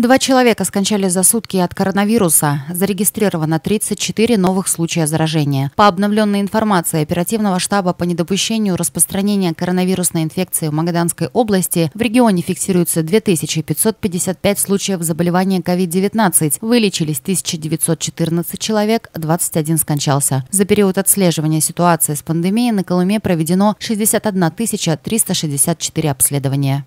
Два человека скончались за сутки от коронавируса. Зарегистрировано 34 новых случая заражения. По обновленной информации оперативного штаба по недопущению распространения коронавирусной инфекции в Магаданской области, в регионе фиксируется 2555 случаев заболевания COVID-19. Вылечились 1914 человек, 21 скончался. За период отслеживания ситуации с пандемией на Колыме проведено 61 364 обследования.